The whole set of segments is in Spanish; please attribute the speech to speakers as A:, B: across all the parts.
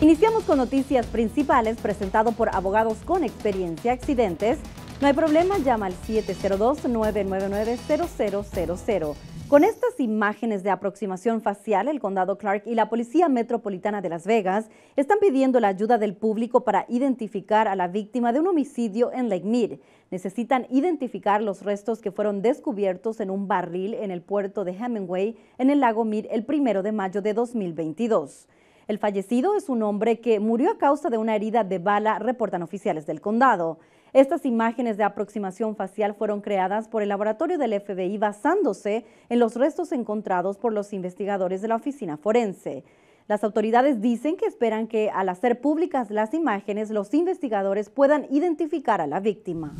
A: Iniciamos con noticias principales presentado por abogados con experiencia accidentes. No hay problema, llama al 702-999-0000. Con estas imágenes de aproximación facial, el condado Clark y la Policía Metropolitana de Las Vegas están pidiendo la ayuda del público para identificar a la víctima de un homicidio en Lake Mead. Necesitan identificar los restos que fueron descubiertos en un barril en el puerto de Hemingway en el lago Mead el primero de mayo de 2022. El fallecido es un hombre que murió a causa de una herida de bala, reportan oficiales del condado. Estas imágenes de aproximación facial fueron creadas por el laboratorio del FBI basándose en los restos encontrados por los investigadores de la oficina forense. Las autoridades dicen que esperan que al hacer públicas las imágenes los investigadores puedan identificar a la víctima.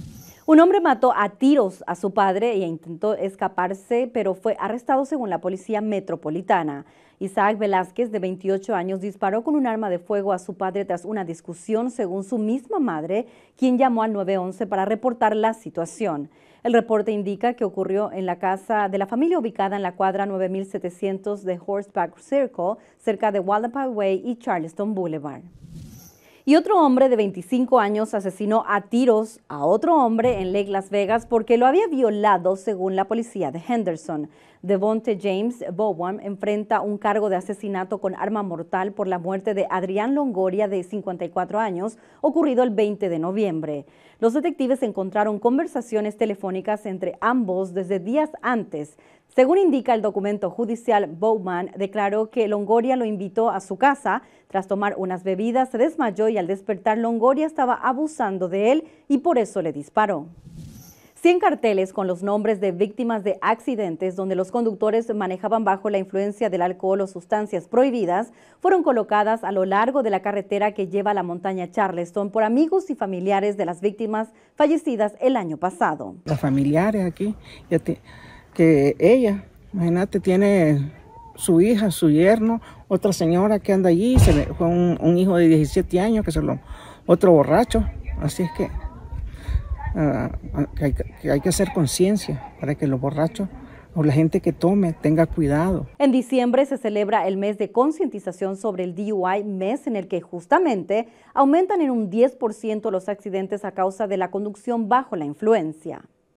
A: Un hombre mató a tiros a su padre e intentó escaparse, pero fue arrestado según la policía metropolitana. Isaac Velázquez, de 28 años, disparó con un arma de fuego a su padre tras una discusión, según su misma madre, quien llamó al 911 para reportar la situación. El reporte indica que ocurrió en la casa de la familia ubicada en la cuadra 9700 de Horseback Circle, cerca de Wallapai Way y Charleston Boulevard. Y otro hombre de 25 años asesinó a tiros a otro hombre en Lake Las Vegas porque lo había violado según la policía de Henderson. Devonte James Bowman enfrenta un cargo de asesinato con arma mortal por la muerte de Adrián Longoria de 54 años, ocurrido el 20 de noviembre. Los detectives encontraron conversaciones telefónicas entre ambos desde días antes. Según indica el documento judicial, Bowman declaró que Longoria lo invitó a su casa, tras tomar unas bebidas se desmayó y al despertar Longoria estaba abusando de él y por eso le disparó. 100 carteles con los nombres de víctimas de accidentes donde los conductores manejaban bajo la influencia del alcohol o sustancias prohibidas fueron colocadas a lo largo de la carretera que lleva a la montaña Charleston por amigos y familiares de las víctimas fallecidas el año pasado.
B: Las familiares aquí, que ella, imagínate, tiene su hija, su yerno, otra señora que anda allí, se un, hijo de 17 años que se lo, otro borracho. Así es que, ah, hay, que hay que hacer conciencia para que los borrachos o la gente que tome tenga cuidado.
A: En diciembre se celebra el mes de concientización sobre el DUI, mes en el que justamente aumentan en un 10% los accidentes a causa de la conducción bajo la influencia.